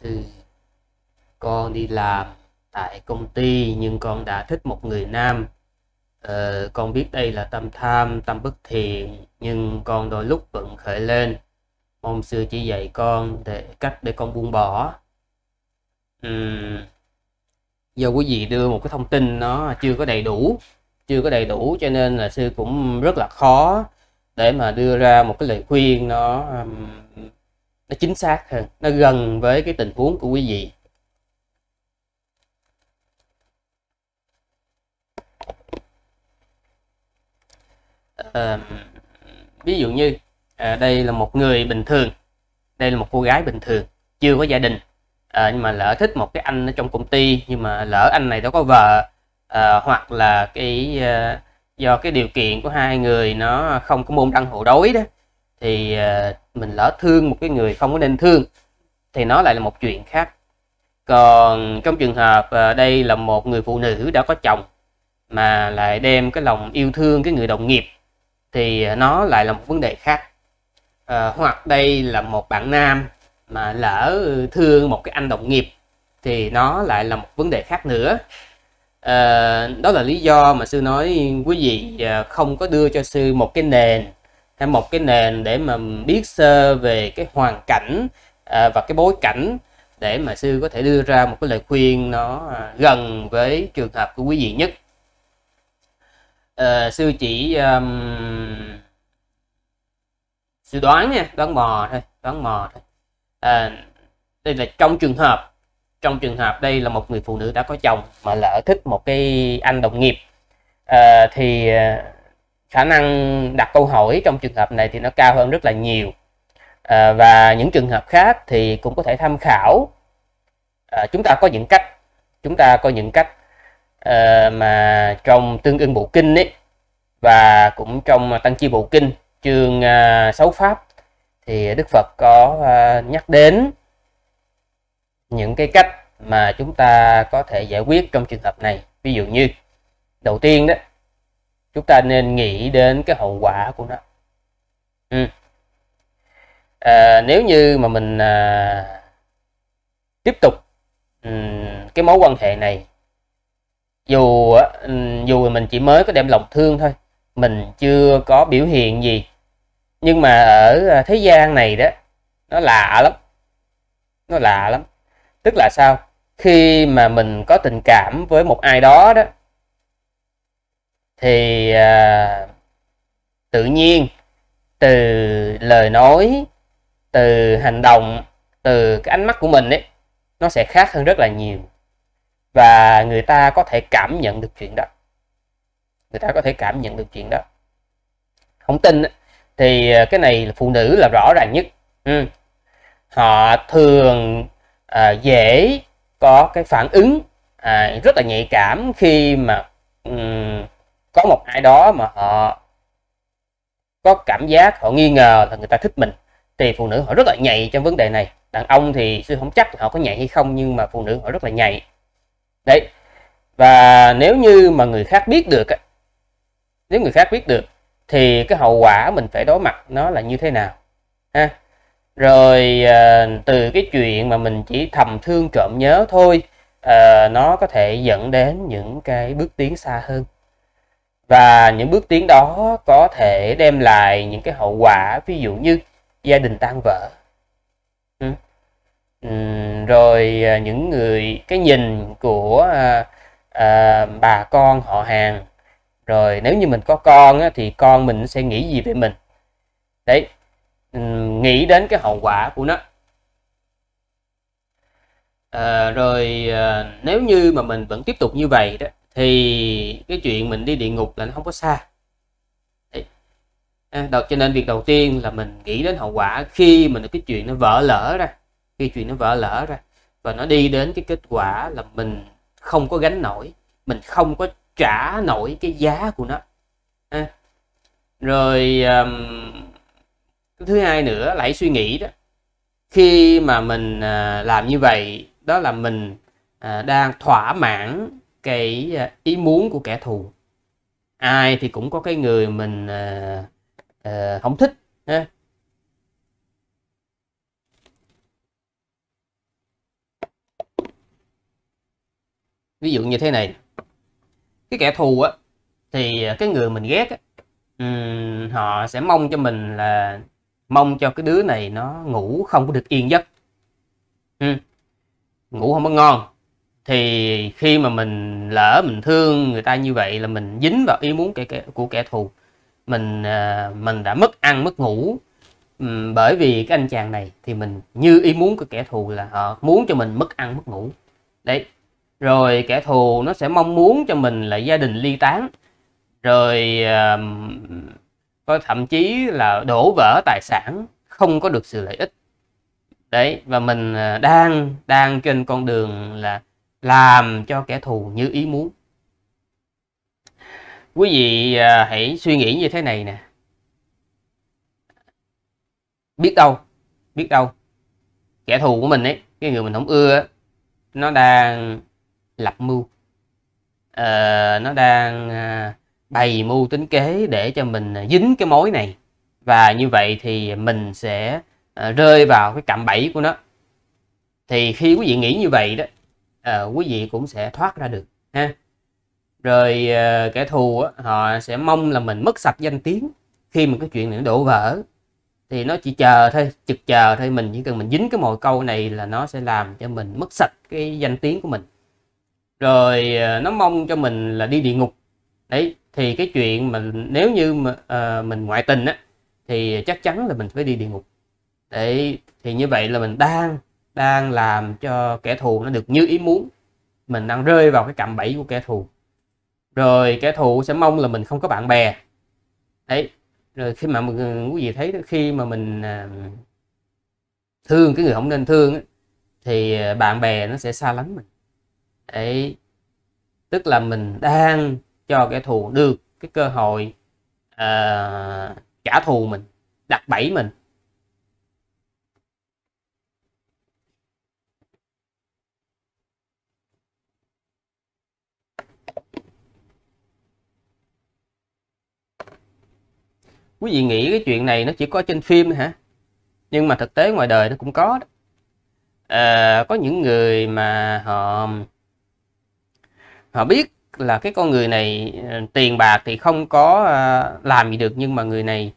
sư con đi làm tại công ty nhưng con đã thích một người nam ờ, con biết đây là tâm tham tâm bất thiện nhưng con đôi lúc vẫn khởi lên mong sư chỉ dạy con để cách để con buông bỏ uhm. do quý vị đưa một cái thông tin nó chưa có đầy đủ chưa có đầy đủ cho nên là sư cũng rất là khó để mà đưa ra một cái lời khuyên nó nó chính xác hơn nó gần với cái tình huống của quý vị à, ví dụ như à, đây là một người bình thường đây là một cô gái bình thường chưa có gia đình à, nhưng mà lỡ thích một cái anh ở trong công ty nhưng mà lỡ anh này đã có vợ à, hoặc là cái à, do cái điều kiện của hai người nó không có môn đăng hộ đối đó thì ờ, mình lỡ thương một cái người không có nên thương thì nó lại là một chuyện khác còn trong trường hợp ờ, đây là một người phụ nữ đã có chồng mà lại đem cái lòng yêu thương cái người đồng nghiệp thì ờ, nó lại là một vấn đề khác à, hoặc đây là một bạn nam mà lỡ thương một cái anh đồng nghiệp thì nó lại là một vấn đề khác nữa à, đó là lý do mà sư nói quý vị không có đưa cho sư một cái nền một cái nền để mà biết sơ về cái hoàn cảnh à, và cái bối cảnh để mà sư có thể đưa ra một cái lời khuyên nó à, gần với trường hợp của quý vị nhất à, sư chỉ um, sư đoán nha đoán mò thôi đoán mò thôi à, đây là trong trường hợp trong trường hợp đây là một người phụ nữ đã có chồng mà lỡ thích một cái anh đồng nghiệp à, thì à, khả năng đặt câu hỏi trong trường hợp này thì nó cao hơn rất là nhiều à, và những trường hợp khác thì cũng có thể tham khảo à, chúng ta có những cách chúng ta có những cách à, mà trong tương ưng bộ kinh ấy và cũng trong tăng chi bộ kinh chương à, 6 pháp thì Đức Phật có à, nhắc đến những cái cách mà chúng ta có thể giải quyết trong trường hợp này ví dụ như đầu tiên đó chúng ta nên nghĩ đến cái hậu quả của nó ừ. à, nếu như mà mình à, tiếp tục um, cái mối quan hệ này dù ừ, dù mình chỉ mới có đem lòng thương thôi mình chưa có biểu hiện gì nhưng mà ở à, thế gian này đó nó lạ lắm nó lạ lắm tức là sao khi mà mình có tình cảm với một ai đó đó thì à, tự nhiên từ lời nói từ hành động từ cái ánh mắt của mình ấy nó sẽ khác hơn rất là nhiều và người ta có thể cảm nhận được chuyện đó người ta có thể cảm nhận được chuyện đó không tin thì à, cái này phụ nữ là rõ ràng nhất ừ. họ thường à, dễ có cái phản ứng à, rất là nhạy cảm khi mà um, có một ai đó mà họ có cảm giác họ nghi ngờ là người ta thích mình thì phụ nữ họ rất là nhạy trong vấn đề này đàn ông thì sư không chắc họ có nhạy hay không nhưng mà phụ nữ họ rất là nhạy đấy và nếu như mà người khác biết được nếu người khác biết được thì cái hậu quả mình phải đối mặt nó là như thế nào ha rồi ờ, từ cái chuyện mà mình chỉ thầm thương trộm nhớ thôi ờ, nó có thể dẫn đến những cái bước tiến xa hơn và những bước tiến đó có thể đem lại những cái hậu quả ví dụ như gia đình tan vỡ ừ. ừ rồi à, những người cái nhìn của à, à, bà con họ hàng rồi nếu như mình có con á, thì con mình sẽ nghĩ gì về mình đấy ừ, nghĩ đến cái hậu quả của nó ờ, à, rồi nếu như mà mình vẫn tiếp tục như vậy đó thì cái chuyện mình đi địa ngục là nó không có xa đó, à, cho nên việc đầu tiên là mình nghĩ đến hậu quả khi mình cái chuyện nó vỡ lỡ ra khi chuyện nó vỡ lỡ ra và nó đi đến cái kết quả là mình không có gánh nổi mình không có trả nổi cái giá của nó à. rồi um, thứ hai nữa lại suy nghĩ đó khi mà mình uh, làm như vậy đó là mình uh, đang thỏa mãn cái à, ý muốn của kẻ thù ai thì cũng có cái người mình uh, uh, không thích ha. ví dụ như thế này cái kẻ thù á thì cái người mình ghét á, um, họ sẽ mong cho mình là mong cho cái đứa này nó ngủ không có được yên giấc ừ. ngủ không có ngon thì khi mà mình lỡ mình thương người ta như vậy là mình dính vào ý muốn của kẻ thù mình à, mình đã mất ăn mất ngủ bởi vì cái anh chàng này thì mình như ý muốn của kẻ thù là họ muốn cho mình mất ăn mất ngủ đấy rồi kẻ thù nó sẽ mong muốn cho mình là gia đình ly tán rồi à, có thậm chí là đổ vỡ tài sản không có được sự lợi ích đấy và mình à, đang đang trên con đường là làm cho kẻ thù như ý muốn quý vị à, hãy suy nghĩ như thế này nè biết đâu biết đâu kẻ thù của mình ấy cái người mình không ưa nó đang lập mưu à, nó đang à, bày mưu tính kế để cho mình dính cái mối này và như vậy thì mình sẽ à, rơi vào cái cạm bẫy của nó thì khi quý vị nghĩ như vậy đó à, quý vị cũng sẽ thoát ra được ha rồi à, kẻ thù á, họ sẽ mong là mình mất sạch danh tiếng khi mà cái chuyện này nó đổ vỡ thì nó chỉ chờ thôi chực chờ thôi mình chỉ cần mình dính cái mồi câu này là nó sẽ làm cho mình mất sạch cái danh tiếng của mình rồi à, nó mong cho mình là đi địa ngục đấy thì cái chuyện mà nếu như mà à, mình ngoại tình á thì chắc chắn là mình phải đi địa ngục đấy thì như vậy là mình đang đang làm cho kẻ thù nó được như ý muốn mình đang rơi vào cái cạm bẫy của kẻ thù rồi kẻ thù sẽ mong là mình không có bạn bè đấy rồi khi mà mình, quý vị thấy khi mà mình à, thương cái người không nên thương thì à, bạn bè nó sẽ xa lánh mình đấy tức là mình đang cho kẻ thù được cái cơ hội uh, trả thù mình đặt bẫy mình quý vị nghĩ cái chuyện này nó chỉ có trên phim hả nhưng mà thực tế ngoài đời nó cũng có đó. À, có những người mà họ họ biết là cái con người này ờ, tiền bạc thì không có ờ, làm gì được nhưng mà người này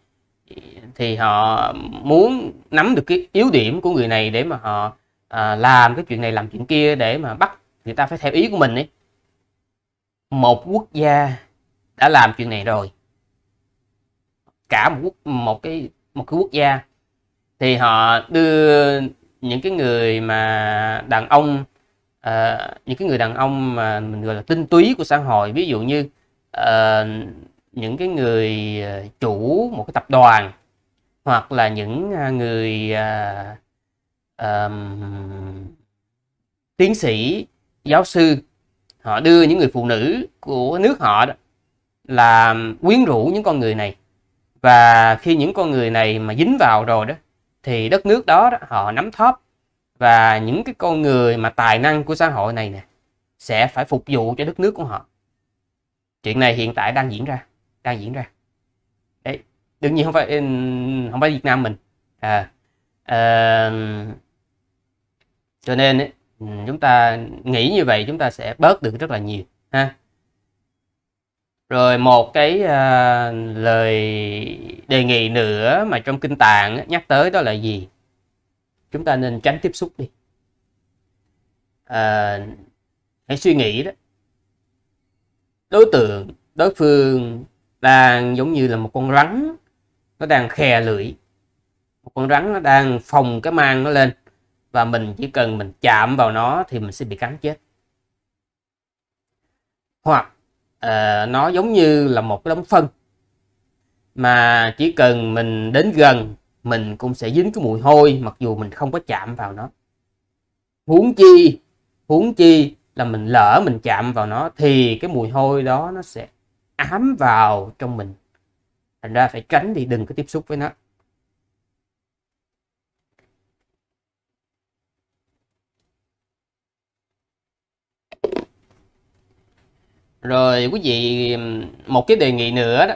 thì họ muốn nắm được cái yếu điểm của người này để mà họ à, làm cái chuyện này làm chuyện kia để mà bắt người ta phải theo ý của mình ấy một quốc gia đã làm chuyện này rồi cả một quốc một cái một cái quốc gia thì họ đưa những cái người mà đàn ông uh, những cái người đàn ông mà mình gọi là tinh túy của xã hội ví dụ như uh, những cái người ờ, chủ một cái tập đoàn hoặc là những người uh, um, tiến sĩ giáo sư họ đưa những người phụ nữ của nước họ đó, là quyến rũ những con người này và khi những con người này mà dính vào rồi đó thì đất nước đó, đó họ nắm thóp và những cái con người mà tài năng của xã hội này nè sẽ phải phục vụ cho đất nước của họ chuyện này hiện tại đang diễn ra đang diễn ra đấy đương nhiên không phải không phải Việt Nam mình à, à cho nên ấy, chúng ta nghĩ như vậy chúng ta sẽ bớt được rất là nhiều ha rồi một cái à, lời đề nghị nữa mà trong kinh tạng nhắc tới đó là gì chúng ta nên tránh tiếp xúc đi à, hãy suy nghĩ đó đối tượng đối phương đang giống như là một con rắn nó đang khè lưỡi một con rắn nó đang phòng cái mang nó lên và mình chỉ cần mình chạm vào nó thì mình sẽ bị cắn chết hoặc uh, nó giống như là một cái đống phân mà chỉ cần mình đến gần mình cũng sẽ dính cái mùi hôi mặc dù mình không có chạm vào nó huống chi huống chi là mình lỡ mình chạm vào nó thì cái mùi hôi đó nó sẽ ám vào trong mình thành ra phải tránh thì đừng có tiếp xúc với nó rồi quý vị một cái đề nghị nữa đó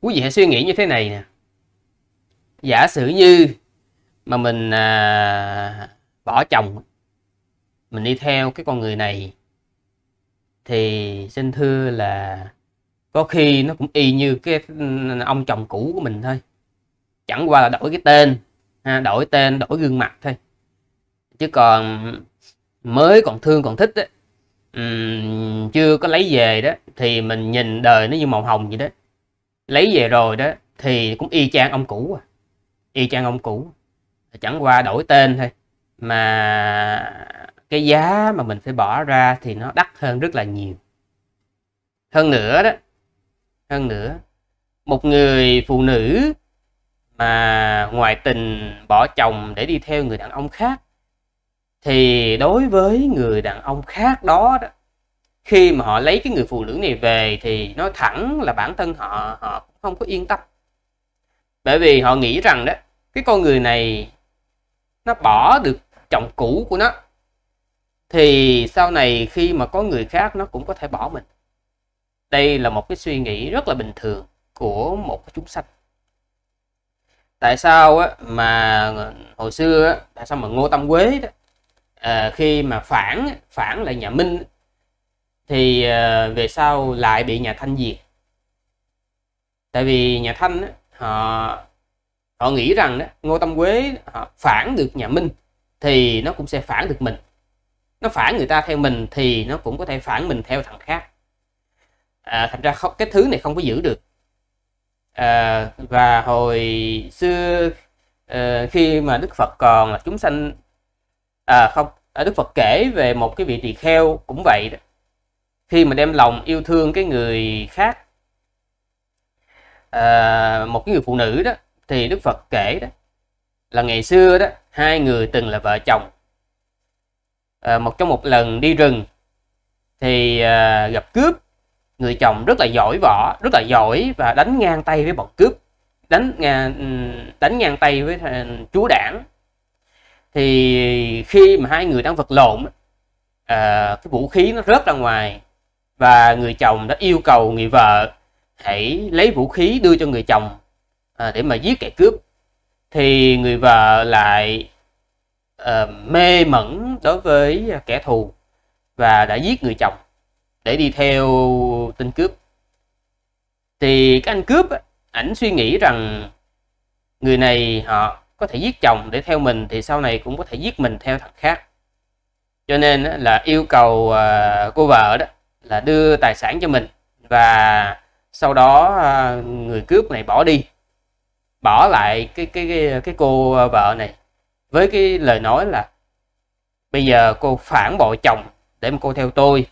quý vị hãy suy nghĩ như thế này nè giả sử như mà mình à, bỏ chồng mình đi theo cái con người này thì xin thưa là có khi nó cũng y như cái ông chồng cũ của mình thôi chẳng qua là đổi cái tên ha, đổi tên đổi gương mặt thôi chứ còn mới còn thương còn thích ấy, um, chưa có lấy về đó thì mình nhìn đời nó như màu hồng vậy đó lấy về rồi đó thì cũng y chang ông cũ à y chang ông cũ chẳng qua đổi tên thôi mà cái giá mà mình phải bỏ ra thì nó đắt hơn rất là nhiều hơn nữa đó hơn nữa một người phụ nữ mà ngoại tình bỏ chồng để đi theo người đàn ông khác thì đối với người đàn ông khác đó, đó khi mà họ lấy cái người phụ nữ này về thì nói thẳng là bản thân họ họ cũng không có yên tâm bởi vì họ nghĩ rằng đó cái con người này nó bỏ được chồng cũ của nó thì sau này khi mà có người khác nó cũng có thể bỏ mình đây là một cái suy nghĩ rất là bình thường của một cái chúng sanh tại sao á, mà hồi xưa á, tại sao mà ngô tâm quế đó Ờ, khi mà phản phản lại nhà Minh thì ờ, về sau lại bị nhà Thanh diệt tại vì nhà Thanh họ họ nghĩ rằng đó Ngô Tâm Quế họ phản được nhà Minh thì nó cũng sẽ phản được mình nó phản người ta theo mình thì nó cũng có thể phản mình theo thằng khác à, thành ra không, cái thứ này không có giữ được à, và hồi xưa à, khi mà Đức Phật còn là chúng sanh à không à, Đức Phật kể về một cái vị tỳ kheo cũng vậy đó. khi mà đem lòng yêu thương cái người khác à, một cái người phụ nữ đó thì Đức Phật kể đó là ngày xưa đó hai người từng là vợ chồng à, một trong một lần đi rừng thì à, gặp cướp người chồng rất là giỏi võ rất là giỏi và đánh ngang tay với bọn cướp đánh ngang đánh ngang tay với à, chúa đảng thì khi mà hai người đang vật lộn à, cái vũ khí nó rớt ra ngoài và người chồng đã yêu cầu người vợ hãy lấy vũ khí đưa cho người chồng à, để mà giết kẻ cướp thì người vợ lại à, mê mẩn đối với kẻ thù và đã giết người chồng để đi theo tên cướp thì cái anh cướp ảnh suy nghĩ rằng người này họ có thể giết chồng để theo mình thì sau này cũng có thể giết mình theo thằng khác cho nên là yêu cầu à, cô vợ đó là đưa tài sản cho mình và sau đó à, người cướp này bỏ đi bỏ lại cái cái cái, cái cô vợ này với cái lời nói là bây giờ cô phản bội chồng để mà cô theo tôi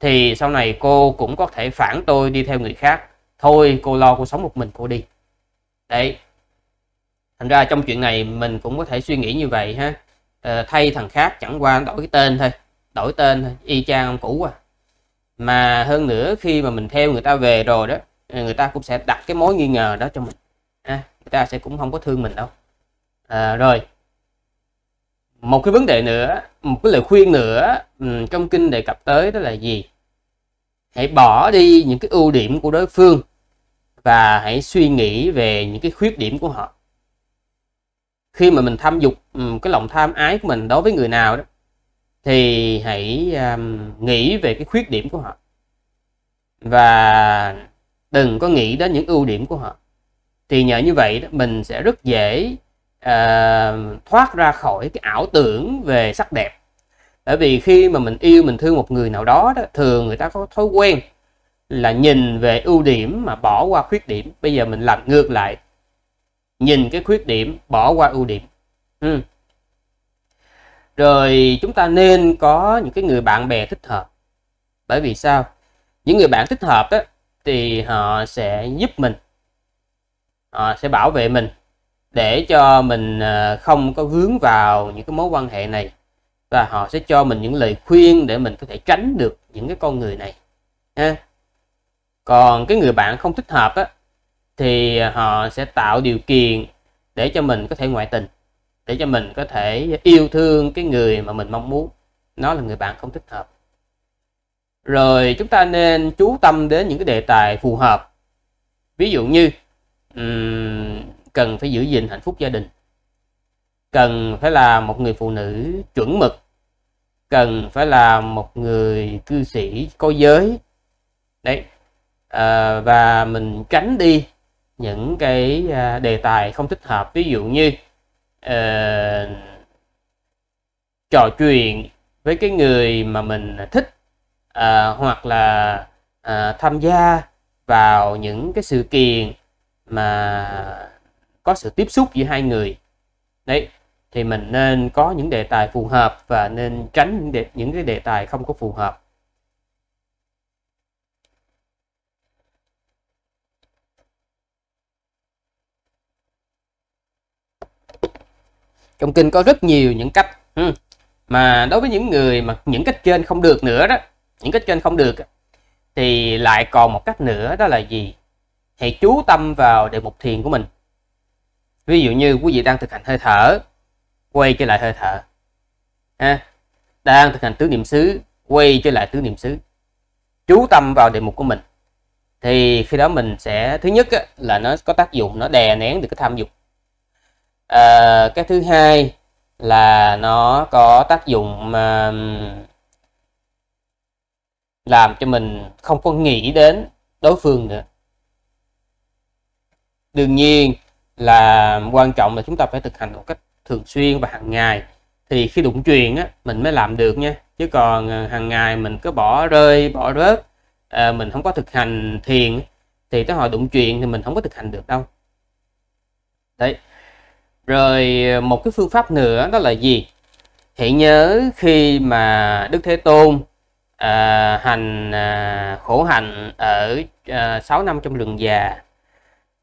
thì sau này cô cũng có thể phản tôi đi theo người khác thôi cô lo cô sống một mình cô đi đấy thành ra trong chuyện này mình cũng có thể suy nghĩ như vậy ha ờ, thay thằng khác chẳng qua đổi cái tên thôi đổi tên y chang ông cũ à mà hơn nữa khi mà mình theo người ta về rồi đó người ta cũng sẽ đặt cái mối nghi ngờ đó cho mình ha người ta sẽ cũng không có thương mình đâu à, rồi một cái vấn đề nữa một cái lời khuyên nữa ừ, trong kinh đề cập tới đó là gì hãy bỏ đi những cái ưu điểm của đối phương và hãy suy nghĩ về những cái khuyết điểm của họ khi mà mình tham dục cái lòng tham ái của mình đối với người nào đó thì hãy um, nghĩ về cái khuyết điểm của họ và đừng có nghĩ đến những ưu điểm của họ thì nhờ như vậy đó, mình sẽ rất dễ uh, thoát ra khỏi cái ảo tưởng về sắc đẹp bởi vì khi mà mình yêu mình thương một người nào đó, đó thường người ta có thói quen là nhìn về ưu điểm mà bỏ qua khuyết điểm bây giờ mình làm ngược lại nhìn cái khuyết điểm bỏ qua ưu điểm ừ. rồi chúng ta nên có những cái người bạn bè thích hợp bởi vì sao những người bạn thích hợp đó thì họ sẽ giúp mình họ sẽ bảo vệ mình để cho mình ờ, không có vướng vào những cái mối quan hệ này và họ sẽ cho mình những lời khuyên để mình có thể tránh được những cái con người này ha còn cái người bạn không thích hợp á thì à, họ sẽ tạo điều kiện để cho mình có thể ngoại tình để cho mình có thể yêu thương cái người mà mình mong muốn nó là người bạn không thích hợp rồi chúng ta nên chú tâm đến những cái đề tài phù hợp ví dụ như um, cần phải giữ gìn hạnh phúc gia đình cần phải là một người phụ nữ chuẩn mực cần phải là một người cư sĩ có giới đấy à, và mình tránh đi những cái à, đề tài không thích hợp ví dụ như uh, trò chuyện với cái người mà mình thích uh, hoặc là uh, tham gia vào những cái sự kiện mà có sự tiếp xúc giữa hai người đấy thì mình nên có những đề tài phù hợp và nên tránh những, đề, những cái đề tài không có phù hợp trong kinh có rất nhiều những cách ừ. mà đối với những người mà những cách trên không được nữa đó những cách trên không được thì lại còn một cách nữa đó là gì hãy chú tâm vào đề mục thiền của mình ví dụ như quý vị đang thực hành hơi thở quay trở lại hơi thở ha đang thực hành tứ niệm xứ quay trở lại tứ niệm xứ chú tâm vào đề mục của mình thì khi đó mình sẽ thứ nhất á, là nó có tác dụng nó đè nén được cái tham dục à, cái thứ hai là nó có tác dụng à, làm cho mình không có nghĩ đến đối phương nữa đương nhiên là quan trọng là chúng ta phải thực hành một cách thường xuyên và hàng ngày thì khi đụng chuyện á mình mới làm được nha chứ còn ờ, hàng ngày mình cứ bỏ rơi bỏ rớt à, mình không có thực hành thiền thì tới họ đụng chuyện thì mình không có thực hành được đâu đấy rồi ờ, một cái phương pháp nữa đó là gì hãy nhớ khi mà đức thế tôn à, hành à, khổ hạnh ở à, 6 năm trong lượng già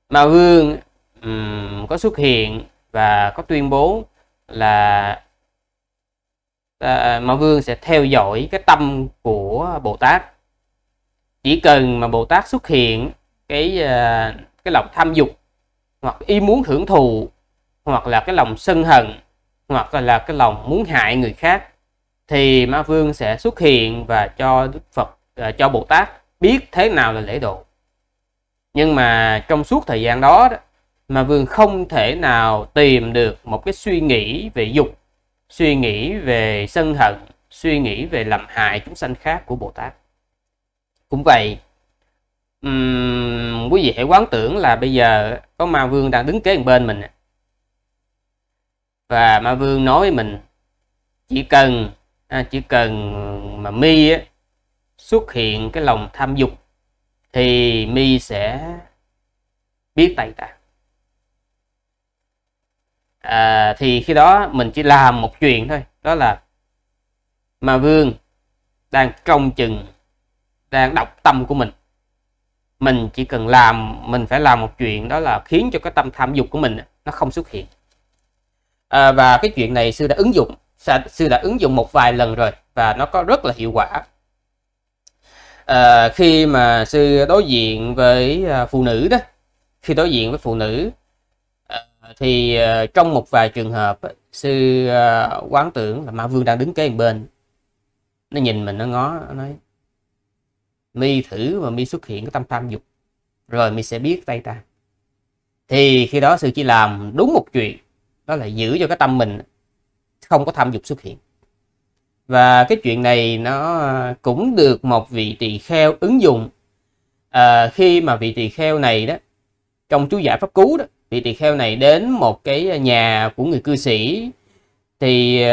ma vương um, có xuất hiện và có tuyên bố là à, mà vương sẽ theo dõi cái tâm của bồ tát chỉ cần mà bồ tát xuất hiện cái à, cái lòng tham dục hoặc ý muốn hưởng thụ hoặc là cái lòng sân hận hoặc là cái lòng muốn hại người khác thì ma vương sẽ xuất hiện và cho đức phật à, cho bồ tát biết thế nào là lễ độ nhưng mà trong suốt thời gian đó, ma vương không thể nào tìm được một cái suy nghĩ về dục suy nghĩ về sân hận suy nghĩ về làm hại chúng sanh khác của bồ tát cũng vậy uhm, quý vị hãy quán tưởng là bây giờ có ma vương đang đứng kế bên mình và ma vương nói mình chỉ cần à, chỉ cần mà mi á, xuất hiện cái lòng tham dục thì mi sẽ biết tay ta à, thì khi đó mình chỉ làm một chuyện thôi đó là ma vương đang trông chừng đang đọc tâm của mình mình chỉ cần làm mình phải làm một chuyện đó là khiến cho cái tâm tham dục của mình nó không xuất hiện à, và cái chuyện này sư đã ứng dụng sư đã ứng dụng một vài lần rồi và nó có rất là hiệu quả à, khi mà sư đối diện với à, phụ nữ đó khi đối diện với phụ nữ à, thì à, trong một vài trường hợp sư quán tưởng là ma vương đang đứng kế bên nó nhìn mình nó ngó nó nói mi thử mà mi xuất hiện cái tâm tham dục rồi mi sẽ biết tay ta thì khi đó sư chỉ làm đúng một chuyện đó là giữ cho cái tâm mình không có tham dục xuất hiện và cái chuyện này nó à, cũng được một vị tỳ kheo ứng dụng à, khi mà vị tỳ kheo này đó trong chú giải pháp cứu đó vị tỳ kheo này đến một cái nhà của người cư sĩ thì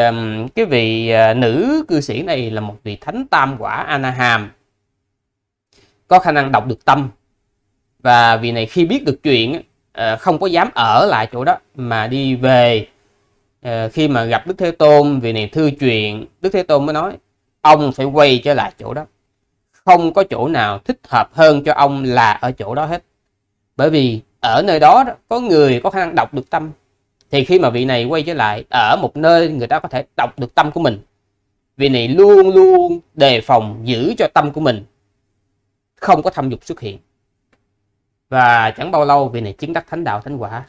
cái vị à, nữ cư sĩ này là một vị thánh tam quả anaham có khả năng đọc được tâm và vị này khi biết được chuyện Ờ, không có dám ở lại chỗ đó mà đi về ờ, khi mà gặp Đức Thế Tôn vì này thư truyền Đức Thế Tôn mới nói ông phải quay trở lại chỗ đó không có chỗ nào thích hợp hơn cho ông là ở chỗ đó hết bởi vì ở nơi đó có người có khả năng đọc được tâm thì khi mà vị này quay trở lại ở một nơi người ta có thể đọc được tâm của mình vị này luôn luôn đề phòng giữ cho tâm của mình không có tham dục xuất hiện và chẳng bao lâu vị này chứng đắc thánh đạo thánh quả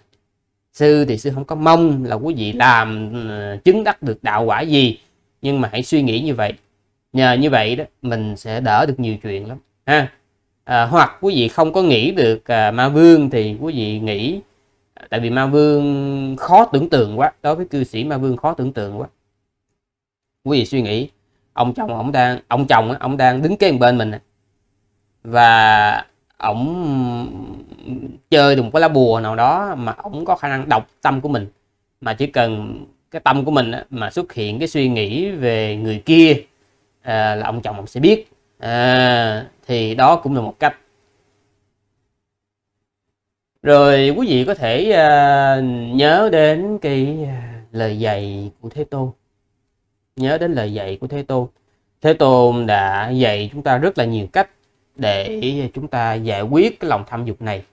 sư thì sư không có mong là quý vị làm ừ, chứng đắc được đạo quả gì nhưng mà hãy suy nghĩ như vậy nhờ như vậy đó mình sẽ đỡ được nhiều chuyện lắm ha à, hoặc quý vị không có nghĩ được à, ma vương thì quý vị nghĩ tại vì ma vương khó tưởng tượng quá đối với cư sĩ ma vương khó tưởng tượng quá quý vị suy nghĩ ông chồng ông đang ông chồng ông đang đứng kế bên mình và ổng chơi được một cái lá bùa nào đó mà ổng có khả năng đọc tâm của mình mà chỉ cần cái tâm của mình mà xuất hiện cái suy nghĩ về người kia à, là ông chồng ông sẽ biết à, thì đó cũng là một cách rồi quý vị có thể à, nhớ đến cái à, lời dạy của thế tôn nhớ đến lời dạy của thế tôn thế tôn đã dạy chúng ta rất là nhiều cách để chúng ta giải quyết cái lòng tham dục này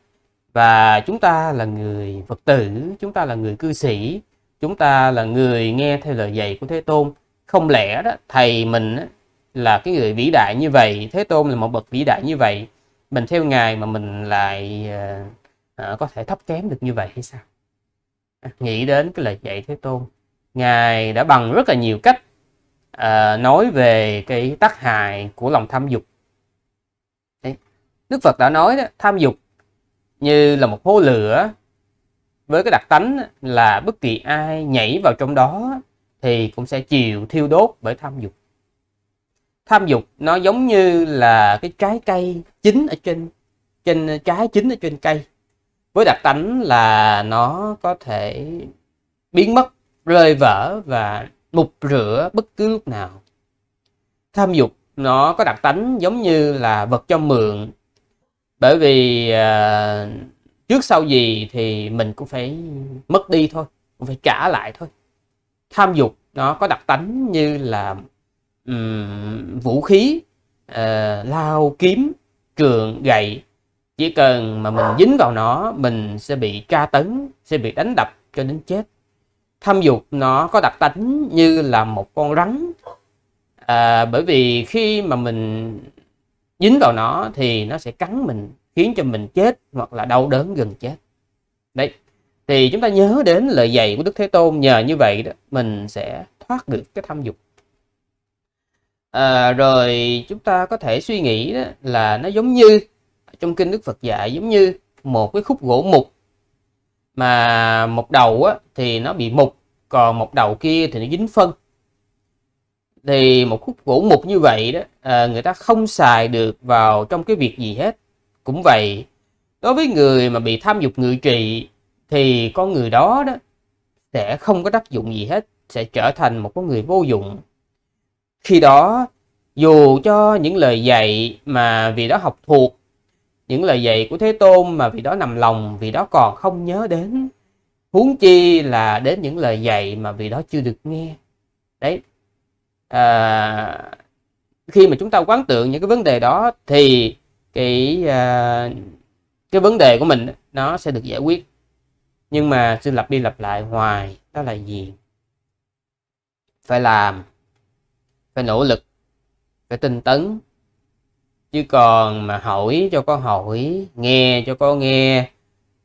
và chúng ta là người phật tử chúng ta là người cư sĩ chúng ta là người nghe theo lời dạy của thế tôn không lẽ đó thầy mình là cái người vĩ đại như vậy thế tôn là một bậc vĩ đại như vậy mình theo ngài mà mình lại ờ, ờ, có thể thấp kém được như vậy hay sao à, nghĩ đến cái lời dạy thế tôn ngài đã bằng rất là nhiều cách ờ, nói về cái tác hại của lòng tham dục Đức Phật đã nói đó, tham dục như là một hố lửa với cái đặc tánh là bất kỳ ai nhảy vào trong đó thì cũng sẽ chịu thiêu đốt bởi tham dục. Tham dục nó giống như là cái trái cây chín ở trên trên trái chín ở trên cây với đặc tánh là nó có thể biến mất, rơi vỡ và mục rửa bất cứ lúc nào. Tham dục nó có đặc tánh giống như là vật cho mượn bởi vì à, trước sau gì thì mình cũng phải mất đi thôi cũng phải trả lại thôi tham dục nó có đặc tánh như là um, vũ khí uh, lao kiếm trường gậy chỉ cần mà mình dính vào nó mình sẽ bị tra tấn sẽ bị đánh đập cho đến chết tham dục nó có đặc tính như là một con rắn à, bởi vì khi mà mình dính vào nó thì nó sẽ cắn mình khiến cho mình chết hoặc là đau đớn gần chết đấy thì chúng ta nhớ đến lời dạy của đức thế tôn nhờ như vậy đó mình sẽ thoát được cái tham dục à, rồi chúng ta có thể suy nghĩ đó là nó giống như trong kinh đức phật dạy giống như một cái khúc gỗ mục mà một đầu á, thì nó bị mục còn một đầu kia thì nó dính phân thì một khúc gỗ mục như vậy đó à, người ta không xài được vào trong cái việc gì hết cũng vậy đối với người mà bị tham dục ngự trị thì con người đó đó sẽ không có tác dụng gì hết sẽ trở thành một con người vô dụng khi đó dù cho những lời dạy mà vì đó học thuộc những lời dạy của thế tôn mà vì đó nằm lòng vì đó còn không nhớ đến huống chi là đến những lời dạy mà vì đó chưa được nghe đấy à, khi mà chúng ta quán tượng những cái vấn đề đó thì cái à, cái vấn đề của mình nó sẽ được giải quyết nhưng mà sự lặp đi lặp lại hoài đó là gì phải làm phải nỗ lực phải tinh tấn chứ còn mà hỏi cho có hỏi nghe cho có nghe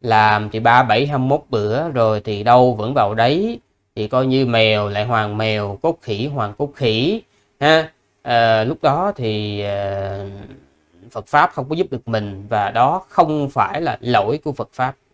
làm thì ba bảy hai mốt bữa rồi thì đâu vẫn vào đấy thì coi như mèo lại hoàng mèo cốt khỉ hoàng cốt khỉ ha à, lúc đó thì à, Phật pháp không có giúp được mình và đó không phải là lỗi của Phật pháp